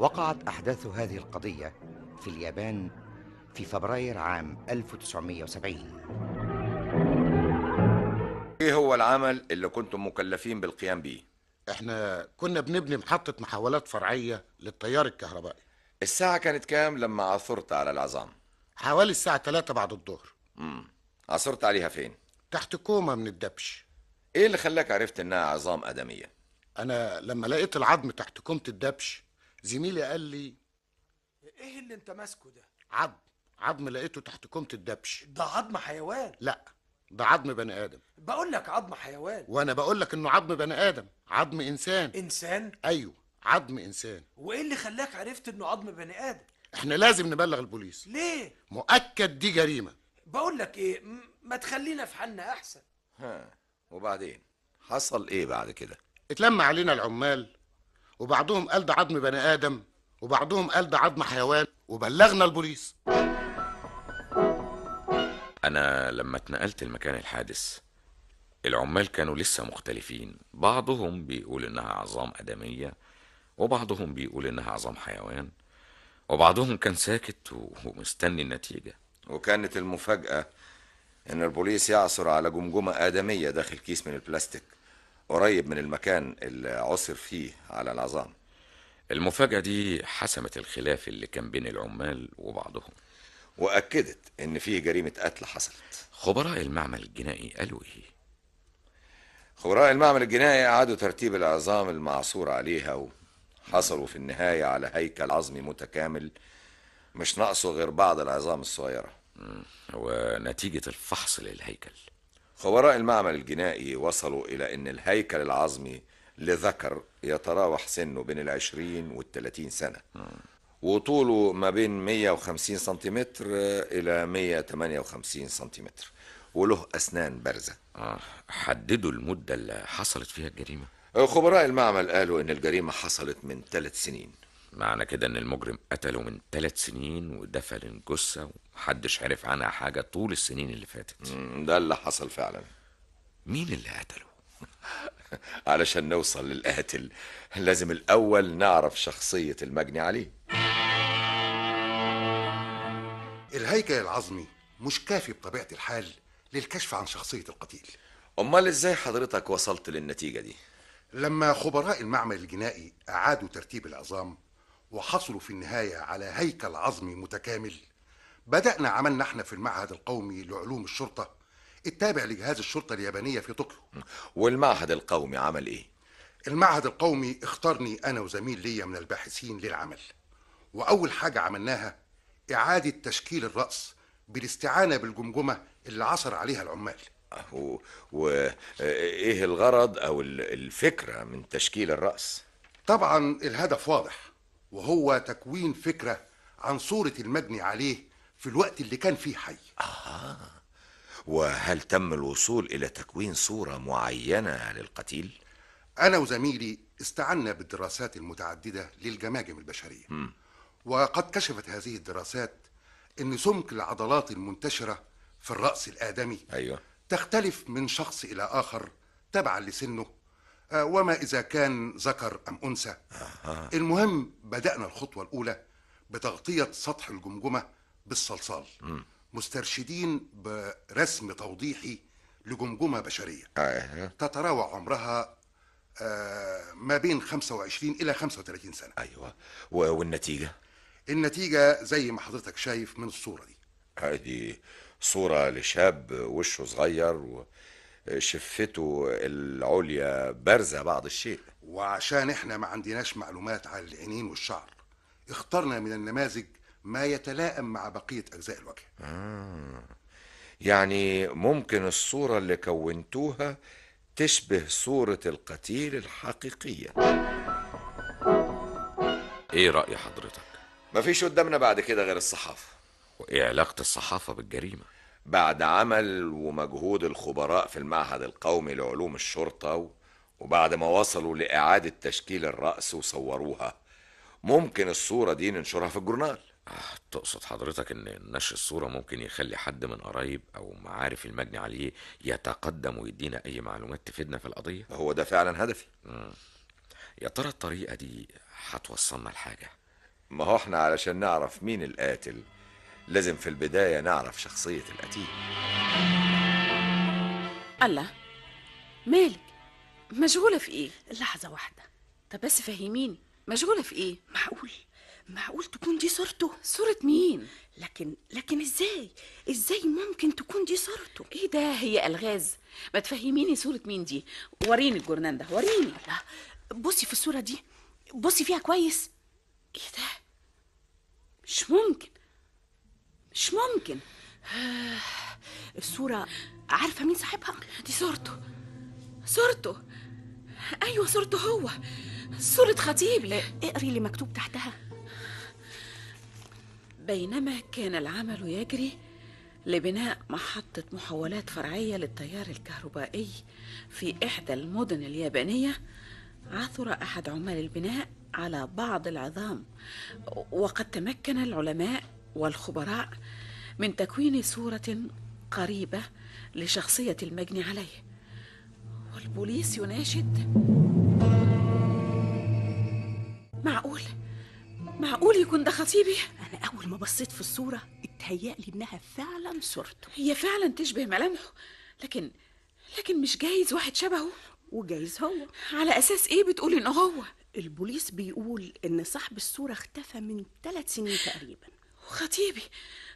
وقعت أحداث هذه القضية في اليابان في فبراير عام 1970 إيه هو العمل اللي كنتم مكلفين بالقيام به إحنا كنا بنبني محطة محاولات فرعية للتيار الكهربائي الساعة كانت كام لما عثرت على العظام؟ حوالي الساعة 3 بعد الظهر امم عثرت عليها فين؟ تحت كومة من الدبش إيه اللي خلاك عرفت إنها عظام آدمية؟ أنا لما لقيت العظم تحت كومة الدبش زميلي قال لي ايه اللي انت ماسكه ده عظم عظم لقيته تحت كومة الدبش ده عظم حيوان لا ده عظم بني ادم بقول لك عظم حيوان وانا بقول لك انه عظم بني ادم عظم انسان انسان ايوه عظم انسان وايه اللي خلاك عرفت انه عظم بني ادم احنا لازم نبلغ البوليس ليه مؤكد دي جريمه بقول لك ايه ما تخلينا في حالنا احسن ها وبعدين حصل ايه بعد كده اتلم علينا العمال وبعضهم قال ده عظم بني ادم وبعضهم قال ده عظم حيوان وبلغنا البوليس انا لما اتنقلت لمكان الحادث العمال كانوا لسه مختلفين بعضهم بيقول انها عظام ادميه وبعضهم بيقول انها عظام حيوان وبعضهم كان ساكت ومستني النتيجه وكانت المفاجاه ان البوليس يعثر على جمجمه ادميه داخل كيس من البلاستيك قريب من المكان اللي عثر فيه على العظام المفاجأة دي حسمت الخلاف اللي كان بين العمال وبعضهم وأكدت إن في جريمة قتل حصلت خبراء المعمل الجنائي قالوا إيه؟ خبراء المعمل الجنائي أعادوا ترتيب العظام المعصور عليها وحصلوا في النهاية على هيكل عظمي متكامل مش ناقصه غير بعض العظام الصغيرة ونتيجة الفحص للهيكل خبراء المعمل الجنائي وصلوا إلى أن الهيكل العظمي لذكر يتراوح سنه بين العشرين والتلاتين سنة وطوله ما بين 150 سنتيمتر إلى 158 سنتيمتر وله أسنان بارزة آه. حددوا المدة اللي حصلت فيها الجريمة خبراء المعمل قالوا إن الجريمة حصلت من ثلاث سنين معنى كده ان المجرم قتله من ثلاث سنين ودفن الجثه ومحدش عرف عنها حاجه طول السنين اللي فاتت ده اللي حصل فعلا مين اللي قتله علشان نوصل للقاتل لازم الاول نعرف شخصيه المجني عليه الهيكل العظمي مش كافي بطبيعه الحال للكشف عن شخصيه القتيل امال ازاي حضرتك وصلت للنتيجه دي لما خبراء المعمل الجنائي اعادوا ترتيب العظام وحصلوا في النهاية على هيكل عظمي متكامل بدأنا عملنا احنا في المعهد القومي لعلوم الشرطة التابع لجهاز الشرطة اليابانية في طوكيو والمعهد القومي عمل ايه؟ المعهد القومي اختارني انا وزميل ليا من الباحثين للعمل واول حاجة عملناها اعادة تشكيل الرأس بالاستعانة بالجمجمة اللي عثر عليها العمال اهو وايه آه، الغرض او الفكرة من تشكيل الرأس؟ طبعا الهدف واضح وهو تكوين فكرة عن صورة المجني عليه في الوقت اللي كان فيه حي آه وهل تم الوصول إلى تكوين صورة معينة للقتيل؟ أنا وزميلي استعنا بالدراسات المتعددة للجماجم البشرية م. وقد كشفت هذه الدراسات أن سمك العضلات المنتشرة في الرأس الآدمي أيوة. تختلف من شخص إلى آخر تبعا لسنه آه، وما إذا كان ذكر أم أنثى المهم بدأنا الخطوة الأولى بتغطية سطح الجمجمة بالصلصال مسترشدين برسم توضيحي لجمجمة بشرية تتراوح عمرها آه، ما بين 25 إلى 35 سنة أيوة والنتيجة؟ النتيجة زي ما حضرتك شايف من الصورة دي دي صورة لشاب وشه صغير و... شفته العليا بارزة بعض الشيء وعشان احنا ما عندناش معلومات عن العينين والشعر اخترنا من النماذج ما يتلائم مع بقية أجزاء الوجه آه. يعني ممكن الصورة اللي كونتوها تشبه صورة القتيل الحقيقية ايه رأي حضرتك؟ مفيش قدامنا بعد كده غير الصحافة وايه علاقة الصحافة بالجريمة؟ بعد عمل ومجهود الخبراء في المعهد القومي لعلوم الشرطة وبعد ما وصلوا لإعادة تشكيل الرأس وصوروها ممكن الصورة دي ننشرها في الجورنال آه، تقصد حضرتك ان نشر الصورة ممكن يخلي حد من قرايب او معارف المجني عليه يتقدم ويدينا اي معلومات تفيدنا في القضية هو ده فعلا هدفي يا ترى الطريقة دي هتوصلنا لحاجة ما هو احنا علشان نعرف مين القاتل لازم في البداية نعرف شخصية القتيل الله مالك مشغولة في ايه؟ لحظة واحدة طب بس فهميني مشغولة في ايه؟ معقول معقول تكون دي صورته صورة مين؟ لكن لكن ازاي؟ ازاي ممكن تكون دي صورته؟ ايه ده هي الغاز؟ ما تفهميني صورة مين دي؟ وريني الجورنان ده وريني الله بصي في الصورة دي بصي فيها كويس ايه ده؟ مش ممكن مش ممكن الصورة عارفة مين صاحبها؟ دي صورته صورته أيوة صورته هو صورة خطيبي اقري اللي مكتوب تحتها بينما كان العمل يجري لبناء محطة محولات فرعية للتيار الكهربائي في إحدى المدن اليابانية عثر أحد عمال البناء على بعض العظام وقد تمكن العلماء والخبراء من تكوين صورة قريبة لشخصية المجني عليه والبوليس يناشد معقول معقول يكون ده خطيبي أنا أول ما بصيت في الصورة اتهيألي إنها فعلا صورته هي فعلا تشبه ملامحه لكن لكن مش جايز واحد شبهه وجايز هو على أساس إيه بتقول إنه هو البوليس بيقول إن صاحب الصورة اختفى من ثلاث سنين تقريبا خطيبي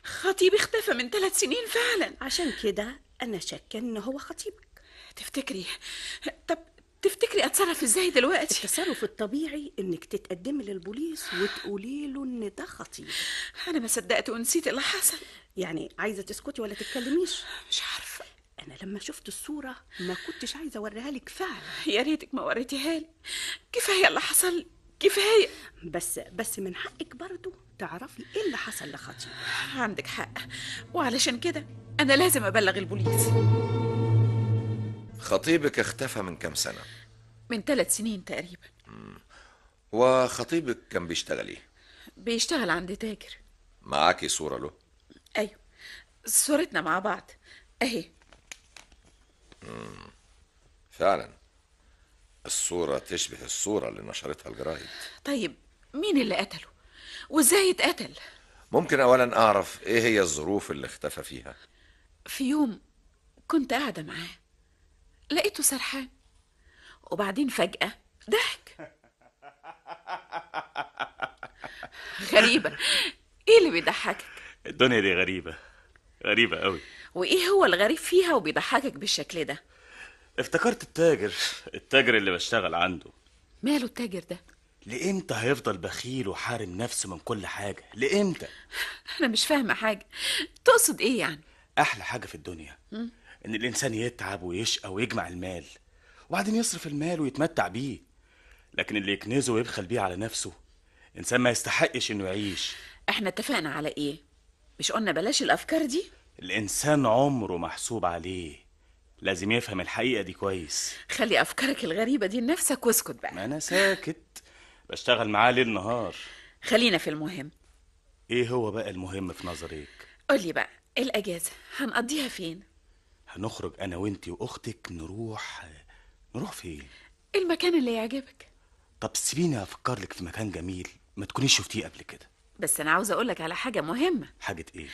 خطيبي اختفى من ثلاث سنين فعلا عشان كده أنا شاكة إن هو خطيبك تفتكري طب تفتكري اتصرف ازاي دلوقتي التصرف الطبيعي انك تتقدمي للبوليس وتقولي له ان ده خطيبي انا ما صدقت ونسيت اللي حصل يعني عايزه تسكتي ولا تتكلميش مش عارفه انا لما شفت الصوره ما كنتش عايزه اوريها لك فعلا يا ريتك ما وريتيها لي كفايه اللي حصل كفايه بس بس من حقك برضه تعرفي ايه اللي حصل لخطيبك عندك حق وعلشان كده انا لازم ابلغ البوليس خطيبك اختفى من كام سنه من ثلاث سنين تقريبا وخطيبك كان بيشتغل ايه بيشتغل عند تاجر معاكي صوره له ايوه صورتنا مع بعض اهي فعلا الصورة تشبه الصورة اللي نشرتها الجرايد طيب مين اللي قتله وازاي اتقتل ممكن اولا اعرف ايه هي الظروف اللي اختفى فيها في يوم كنت قاعدة معاه لقيته سرحان وبعدين فجأة ضحك غريبة ايه اللي بيضحكك الدنيا دي غريبة غريبة قوي وايه هو الغريب فيها وبيضحكك بالشكل ده افتكرت التاجر التاجر اللي بشتغل عنده ماله التاجر ده لامتى هيفضل بخيل وحارم نفسه من كل حاجه لامتى انا مش فاهمه حاجه تقصد ايه يعني احلى حاجه في الدنيا ان الانسان يتعب ويشقى ويجمع المال وبعدين يصرف المال ويتمتع بيه لكن اللي يكنزه ويبخل بيه على نفسه انسان ما يستحقش انه يعيش احنا اتفقنا على ايه مش قلنا بلاش الافكار دي الانسان عمره محسوب عليه لازم يفهم الحقيقة دي كويس خلي أفكارك الغريبة دي لنفسك واسكت بقى ما أنا ساكت بشتغل معاه ليل نهار خلينا في المهم إيه هو بقى المهم في نظرك؟ قولي بقى الأجازة هنقضيها فين؟ هنخرج أنا وإنتي وأختك نروح نروح فين؟ المكان اللي يعجبك طب سيبيني أفكر لك في مكان جميل ما تكونيش شفتيه قبل كده بس أنا عاوزة أقولك على حاجة مهمة حاجة إيه؟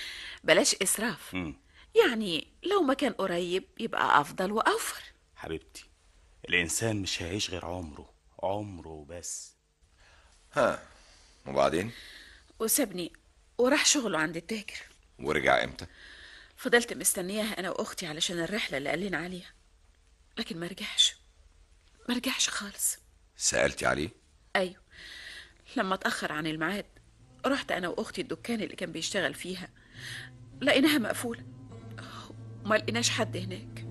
بلاش إسراف مم. يعني لو مكان قريب يبقى أفضل وأوفر حبيبتي الإنسان مش هيعيش غير عمره عمره بس ها وبعدين وسابني وراح شغله عند التاجر ورجع امتى فضلت مستنياها انا واختي علشان الرحله اللي قال لنا عليها لكن ما رجعش ما رجعش خالص سالتي عليه ايوه لما اتاخر عن الميعاد رحت انا واختي الدكان اللي كان بيشتغل فيها لقيناها مقفوله وما لقيناش حد هناك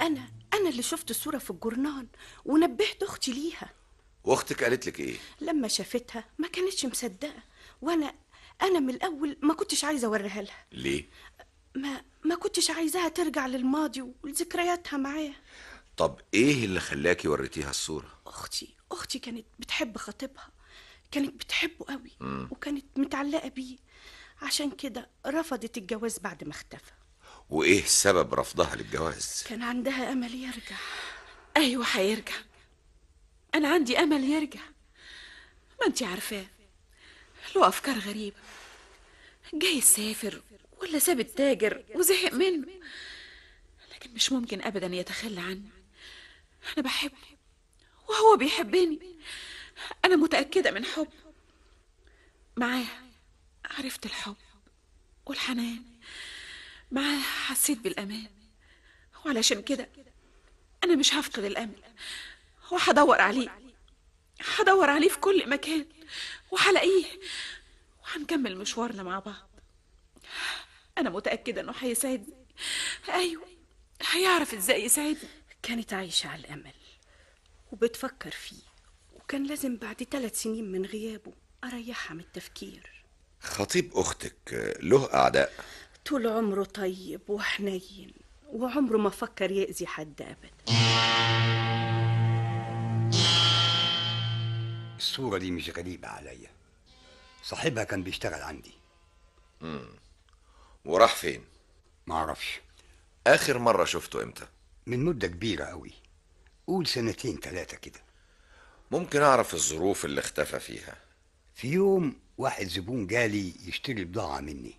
أنا أنا اللي شفت الصورة في الجورنال ونبهت أختي ليها واختك قالت لك ايه لما شافتها ما كانتش مصدقة وأنا أنا من الأول ما كنتش عايزة أوريها لها ليه ما ما كنتش عايزاها ترجع للماضي ولذكرياتها معايا طب ايه اللي خلاكي وريتيها الصورة أختي أختي كانت بتحب خطيبها كانت بتحبه قوي مم. وكانت متعلقة بيه عشان كده رفضت الجواز بعد ما اختفى وايه سبب رفضها للجواز كان عندها امل يرجع ايوه هيرجع انا عندي امل يرجع ما انت عارفاه له افكار غريبه جاي يسافر ولا ساب التاجر وزهق منه لكن مش ممكن ابدا يتخلى عني انا بحبه وهو بيحبني انا متاكده من حبه معاه عرفت الحب والحنان معاه حسيت بالأمان وعلشان كده أنا مش هفقد الأمل وهدور عليه هدور عليه في كل مكان وهلاقيه وهنكمل مشوارنا مع بعض أنا متأكدة إنه هيساعدني أيوه هيعرف إزاي يساعدني كانت عايشة على الأمل وبتفكر فيه وكان لازم بعد ثلاث سنين من غيابه أريحها من التفكير خطيب أختك له أعداء طول عمره طيب وحنين وعمره ما فكر يأذي حد أبدا الصورة دي مش غريبة عليا صاحبها كان بيشتغل عندي امم وراح فين؟ معرفش آخر مرة شفته إمتى؟ من مدة كبيرة أوي قول سنتين ثلاثة كده ممكن أعرف الظروف اللي اختفى فيها في يوم واحد زبون جالي يشتري بضاعة مني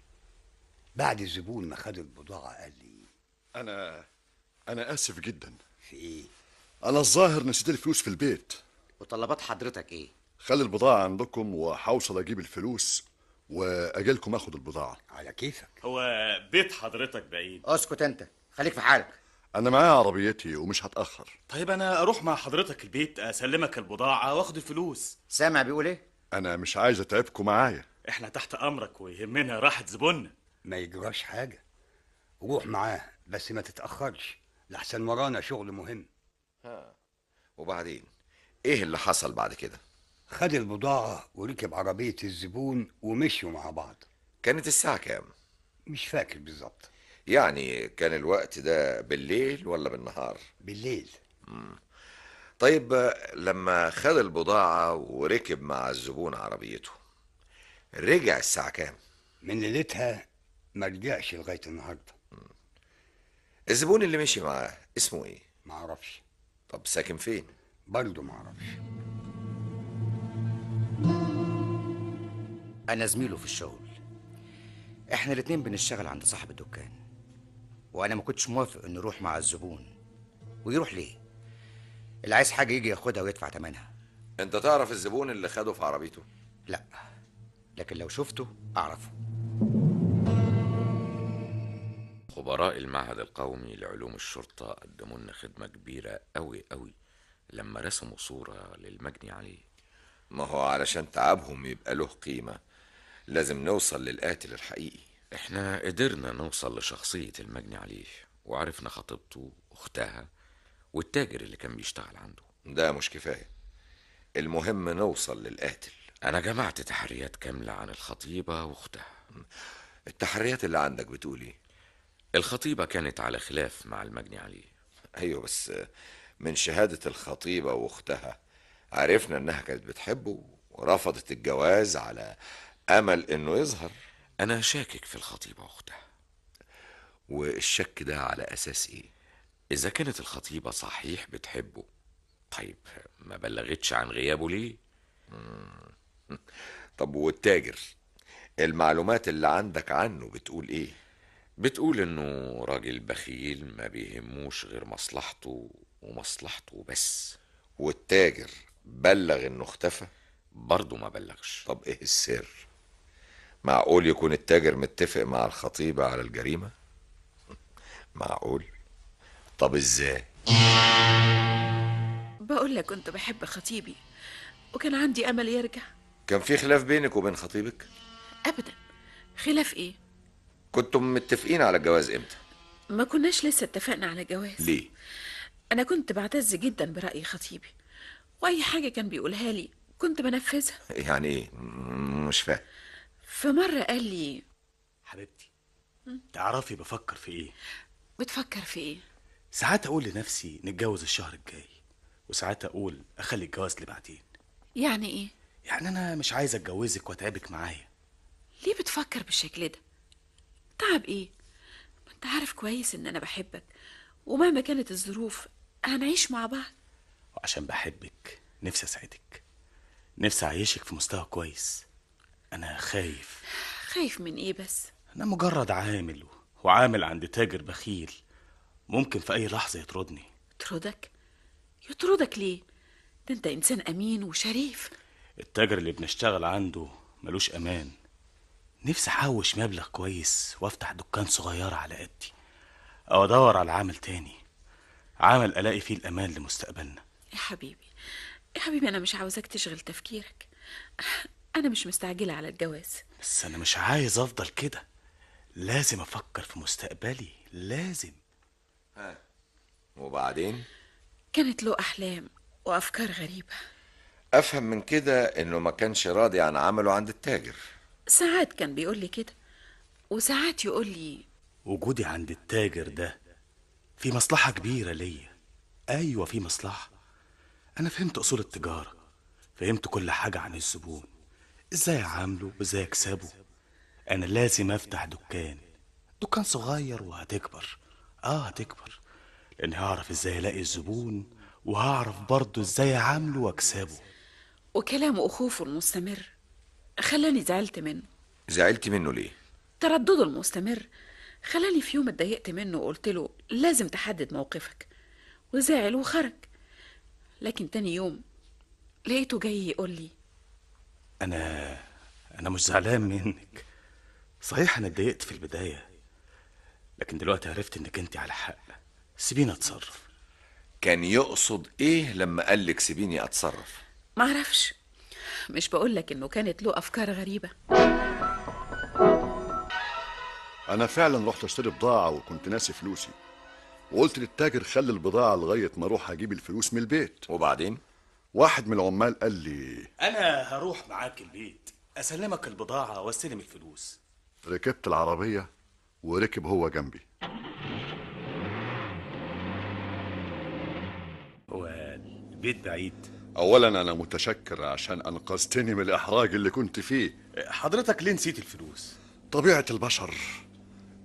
بعد الزبون ما خد البضاعة قال لي أنا أنا آسف جدا في إيه؟ أنا الظاهر نسيت الفلوس في البيت وطلبات حضرتك إيه؟ خلي البضاعة عندكم وحوصل أجيب الفلوس وأجيلكم آخد البضاعة على كيفك هو بيت حضرتك بعيد اسكت أنت خليك في حالك أنا معايا عربيتي ومش هتأخر طيب أنا أروح مع حضرتك البيت أسلمك البضاعة وآخد الفلوس سامع بيقول إيه؟ انا مش عايز اتعبكم معايا احنا تحت امرك ويهمنا راحة زبوننا ما يجراش حاجة روح معاه بس ما تتأخرش لحسن ورانا شغل مهم ها. وبعدين ايه اللي حصل بعد كده خد البضاعة وركب عربية الزبون ومشوا مع بعض كانت الساعة كام مش فاكر بالظبط يعني كان الوقت ده بالليل ولا بالنهار بالليل مم. طيب آه، لما خد البضاعة وركب مع الزبون عربيته رجع الساعة كام؟ من ليلتها ما رجعش لغاية النهاردة الزبون اللي مشي معاه اسمه ايه؟ معرفش طب ساكن فين؟ برضه معرفش أنا زميله في الشغل احنا الاتنين بنشتغل عند صاحب الدكان وأنا ما كنتش موافق إنه يروح مع الزبون ويروح ليه؟ اللي عايز حاجه يجي ياخدها ويدفع ثمنها انت تعرف الزبون اللي خده في عربيته لا لكن لو شفته اعرفه خبراء المعهد القومي لعلوم الشرطة قدموا لنا خدمة كبيرة أوي أوي لما رسموا صورة للمجني عليه ما هو علشان تعبهم يبقى له قيمة لازم نوصل للقاتل الحقيقي احنا قدرنا نوصل لشخصية المجني عليه وعرفنا خطيبته أختها والتاجر اللي كان بيشتغل عنده ده مش كفاية المهم نوصل للقاتل أنا جمعت تحريات كاملة عن الخطيبة وأختها التحريات اللي عندك بتقول إيه؟ الخطيبة كانت على خلاف مع المجني عليه أيوة بس من شهادة الخطيبة وأختها عرفنا إنها كانت بتحبه ورفضت الجواز على أمل إنه يظهر أنا شاكك في الخطيبة وأختها والشك ده على أساس إيه؟ إذا كانت الخطيبة صحيح بتحبه طيب ما بلغتش عن غيابه ليه؟ طب والتاجر المعلومات اللي عندك عنه بتقول إيه؟ بتقول إنه راجل بخيل ما بيهموش غير مصلحته ومصلحته بس والتاجر بلغ إنه اختفى؟ برضه ما بلغش طب إيه السر؟ معقول يكون التاجر متفق مع الخطيبة على الجريمة؟ معقول؟ طب ازاي بقول لك كنت بحب خطيبي وكان عندي امل يرجع كان في خلاف بينك وبين خطيبك ابدا خلاف ايه كنتم متفقين على الجواز امتى ما كناش لسه اتفقنا على جواز ليه انا كنت بعتز جدا براي خطيبي واي حاجه كان بيقولها لي كنت بنفذها يعني ايه مش فاهم فمره قال لي حبيبتي تعرفي بفكر في ايه بتفكر في ايه ساعات اقول لنفسي نتجوز الشهر الجاي وساعات اقول اخلي الجواز لبعدين يعني ايه يعني انا مش عايز اتجوزك واتعبك معايا ليه بتفكر بالشكل ده تعب طيب ايه ما انت عارف كويس ان انا بحبك ومهما كانت الظروف هنعيش مع بعض وعشان بحبك نفسي اسعدك نفسي اعيشك في مستوى كويس انا خايف خايف من ايه بس انا مجرد عامل وعامل عند تاجر بخيل ممكن في أي لحظة يطردني يطردك؟ يطردك ليه؟ ده أنت إنسان أمين وشريف التاجر اللي بنشتغل عنده ملوش أمان نفسي أحوش مبلغ كويس وأفتح دكان صغيرة على قدي أو أدور على عمل تاني عمل ألاقي فيه الأمان لمستقبلنا يا حبيبي يا حبيبي أنا مش عاوزاك تشغل تفكيرك أنا مش مستعجلة على الجواز بس أنا مش عايز أفضل كده لازم أفكر في مستقبلي لازم ها وبعدين كانت له أحلام وأفكار غريبة أفهم من كده إنه ما كانش راضي عن عمله عند التاجر ساعات كان بيقول لي كده وساعات يقول لي وجودي عند التاجر ده في مصلحة كبيرة ليا أيوة في مصلحة أنا فهمت أصول التجارة فهمت كل حاجة عن الزبون إزاي أعامله وإزاي أكسبه أنا لازم أفتح دكان دكان صغير وهتكبر اه هتكبر لان هعرف ازاي الاقي الزبون وهعرف برضه ازاي اعامله واكسبه وكلامه أخوفه المستمر خلاني زعلت منه زعلت منه ليه؟ تردده المستمر خلاني في يوم اتضايقت منه وقلت له لازم تحدد موقفك وزعل وخرج لكن تاني يوم لقيته جاي يقول لي أنا أنا مش زعلان منك صحيح أنا اتضايقت في البداية لكن دلوقتي عرفت انك انت على حق سيبيني اتصرف كان يقصد ايه لما قال لك سيبيني اتصرف معرفش مش بقول لك انه كانت له افكار غريبه انا فعلا رحت اشتري بضاعه وكنت ناسي فلوسي وقلت للتاجر خلي البضاعه لغايه ما اروح اجيب الفلوس من البيت وبعدين واحد من العمال قال لي انا هروح معاك البيت اسلمك البضاعه واستلم الفلوس ركبت العربيه وركب هو جنبي هو البيت بعيد اولا انا متشكر عشان انقذتني من الاحراج اللي كنت فيه حضرتك ليه نسيت الفلوس طبيعه البشر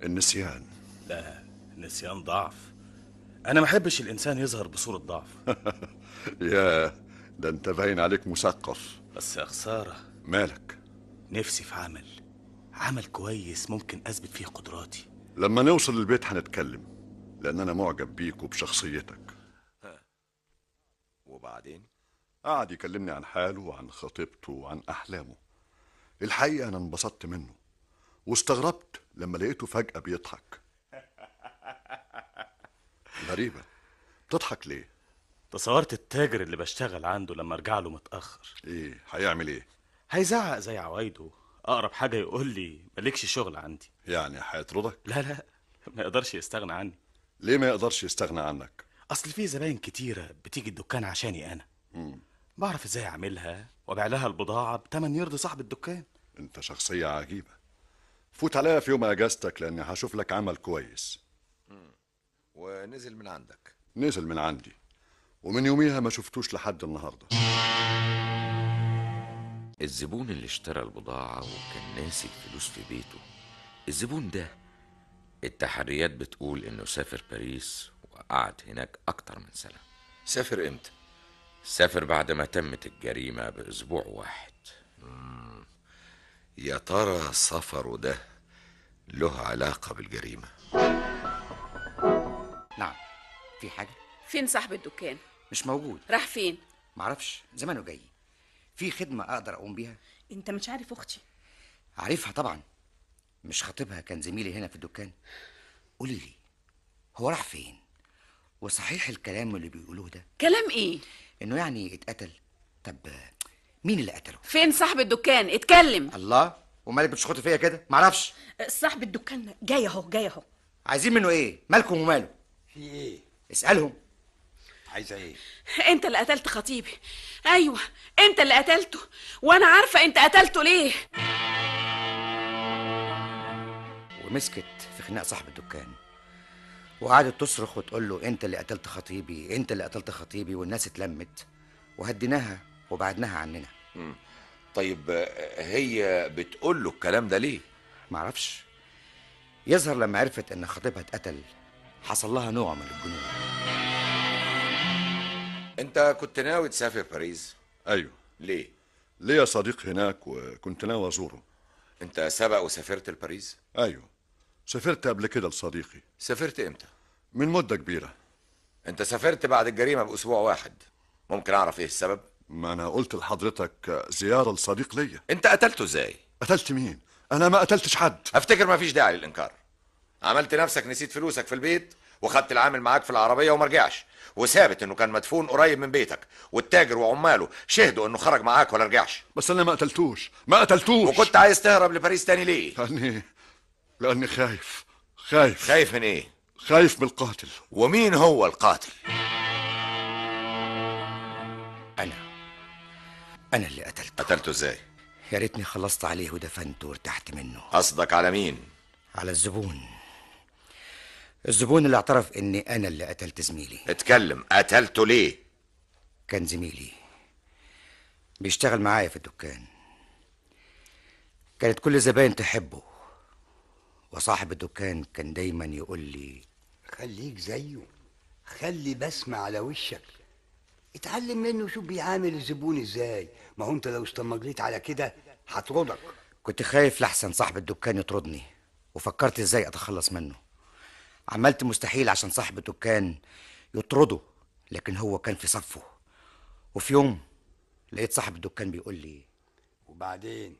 النسيان لا النسيان ضعف انا ما احبش الانسان يظهر بصوره ضعف يا ده انت باين عليك مثقف بس يا خساره مالك نفسي في عمل عمل كويس ممكن أثبت فيه قدراتي لما نوصل البيت هنتكلم لأن أنا معجب بيك وبشخصيتك ها. وبعدين؟ قعد يكلمني عن حاله وعن خطيبته وعن أحلامه الحقيقة أنا انبسطت منه واستغربت لما لقيته فجأة بيضحك غريبة بتضحك ليه؟ تصورت التاجر اللي بشتغل عنده لما ارجع له متأخر ايه هيعمل ايه؟ هيزعق زي عوايده اقرب حاجه يقول لي مالكش شغل عندي يعني هيطردك لا لا ما يقدرش يستغنى عني ليه ما يقدرش يستغنى عنك اصل في زباين كتيره بتيجي الدكان عشاني انا مم. بعرف ازاي اعملها وابيع لها البضاعه بتمن يرضي صاحب الدكان انت شخصيه عجيبه فوت عليا في يوم اجازتك لاني هشوف لك عمل كويس مم. ونزل من عندك نزل من عندي ومن يوميها ما شفتوش لحد النهارده الزبون اللي اشترى البضاعة وكان ناسي الفلوس في بيته الزبون ده التحريات بتقول إنه سافر باريس وقعد هناك أكتر من سنة سافر إمتى؟ سافر بعد ما تمت الجريمة بأسبوع واحد يا ترى سفره ده له علاقة بالجريمة نعم في حاجة؟ فين صاحب الدكان؟ مش موجود راح فين؟ معرفش زمانه جاي في خدمه اقدر اقوم بيها انت مش عارف اختي عارفها طبعا مش خطيبها كان زميلي هنا في الدكان قولي لي هو راح فين وصحيح الكلام اللي بيقولوه ده كلام ايه انه يعني اتقتل طب مين اللي قتله فين صاحب الدكان اتكلم الله ومالك بتشخط فيا كده معرفش صاحب الدكان جاي اهو جاي اهو عايزين منه ايه مالكم وماله في ايه اسالهم عايزه ايه انت اللي قتلت خطيبي ايوه انت اللي قتلته وانا عارفه انت قتلته ليه ومسكت في خناق صاحب الدكان وقعدت تصرخ وتقول له انت اللي قتلت خطيبي انت اللي قتلت خطيبي والناس اتلمت وهديناها وبعدناها عننا طيب هي بتقول له الكلام ده ليه معرفش يظهر لما عرفت ان خطيبها اتقتل حصل لها نوع من الجنون انت كنت ناوي تسافر باريس ايوه ليه ليا صديق هناك وكنت ناوي ازوره انت سبق وسافرت لباريس ايوه سافرت قبل كده لصديقي سافرت امتى من مده كبيره انت سافرت بعد الجريمه باسبوع واحد ممكن اعرف ايه السبب ما انا قلت لحضرتك زياره لصديق ليا انت قتلته ازاي قتلت مين انا ما قتلتش حد افتكر ما فيش داعي للانكار عملت نفسك نسيت فلوسك في البيت وخدت العامل معاك في العربيه وما رجعش وثابت انه كان مدفون قريب من بيتك والتاجر وعماله شهدوا انه خرج معاك ولا رجعش بس انا ما قتلتوش ما قتلتوش وكنت عايز تهرب لباريس تاني ليه لاني لاني خايف خايف خايف من ايه خايف من القاتل ومين هو القاتل انا انا اللي قتلته قتلته ازاي يا ريتني خلصت عليه ودفنته وارتحت منه قصدك على مين على الزبون الزبون اللي اعترف اني انا اللي قتلت زميلي اتكلم قتلته ليه كان زميلي بيشتغل معايا في الدكان كانت كل زباين تحبه وصاحب الدكان كان دايما يقول لي خليك زيه خلي بسمة على وشك اتعلم منه شوف بيعامل الزبون ازاي ما هو انت لو استمجليت على كده هطردك كنت خايف لحسن صاحب الدكان يطردني وفكرت ازاي اتخلص منه عملت مستحيل عشان صاحب الدكان يطرده لكن هو كان في صفه وفي يوم لقيت صاحب الدكان بيقول لي وبعدين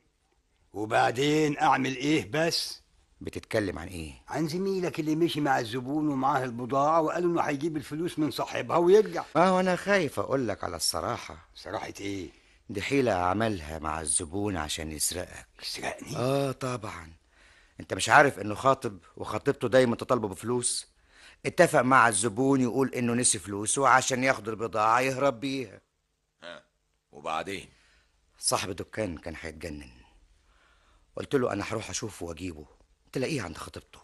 وبعدين اعمل ايه بس بتتكلم عن ايه عن زميلك اللي مشي مع الزبون ومعاه البضاعه وقال انه هيجيب الفلوس من صاحبها ويرجع اه وانا خايف اقول لك على الصراحه صراحه ايه دي حيله عملها مع الزبون عشان يسرقك يسرقني اه طبعا انت مش عارف انه خاطب وخطيبته دايما تطالبه بفلوس اتفق مع الزبون يقول انه نسي فلوسه عشان ياخد البضاعة يهرب بيها ها وبعدين صاحب الدكان كان هيتجنن قلت له انا هروح اشوفه واجيبه تلاقيه عند خطيبته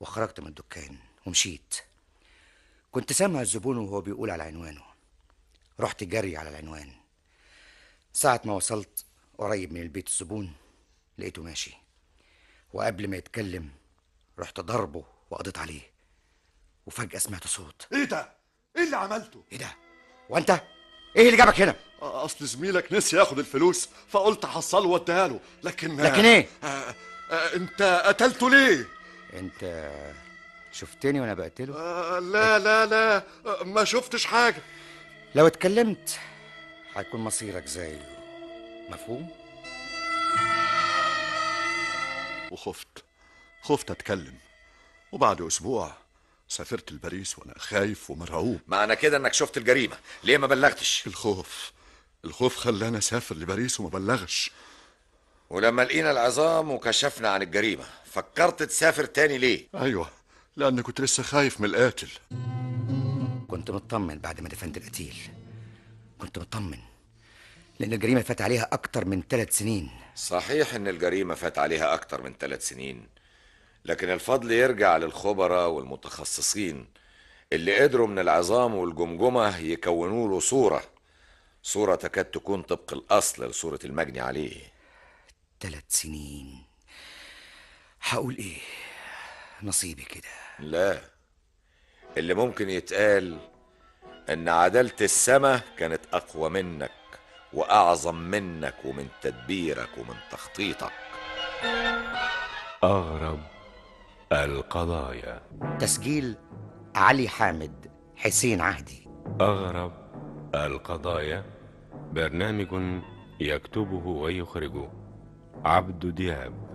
وخرجت من الدكان ومشيت كنت سامع الزبون وهو بيقول على عنوانه رحت جري على العنوان ساعة ما وصلت قريب من البيت الزبون لقيته ماشي وقبل ما يتكلم رحت ضربه وقضيت عليه وفجأة سمعت صوت ايه ده؟ ايه اللي عملته؟ ايه ده؟ وانت؟ ايه اللي جابك هنا؟ اصل زميلك نسي ياخد الفلوس فقلت حصله واديها له لكن لكن ايه؟ آآ آآ انت قتلته ليه؟ انت شفتني وانا بقتله؟ لا لا لا ما شفتش حاجة لو اتكلمت هيكون مصيرك زيه مفهوم؟ وخفت خفت أتكلم وبعد أسبوع سافرت لباريس وأنا خايف ومرعوب معنى كده إنك شفت الجريمة ليه ما بلغتش الخوف الخوف خلاني أسافر لباريس وما بلغش ولما لقينا العظام وكشفنا عن الجريمة فكرت تسافر تاني ليه؟ أيوة لأن كنت لسه خايف من القاتل كنت مطمن بعد ما دفنت القتيل كنت مطمن لأن الجريمة فات عليها أكتر من ثلاث سنين صحيح إن الجريمة فات عليها أكتر من ثلاث سنين لكن الفضل يرجع للخبراء والمتخصصين اللي قدروا من العظام والجمجمة يكونوا له صورة صورة تكاد تكون طبق الأصل لصورة المجني عليه ثلاث سنين هقول إيه نصيبي كده لا اللي ممكن يتقال إن عدالة السما كانت أقوى منك واعظم منك ومن تدبيرك ومن تخطيطك اغرب القضايا تسجيل علي حامد حسين عهدي اغرب القضايا برنامج يكتبه ويخرجه عبد دياب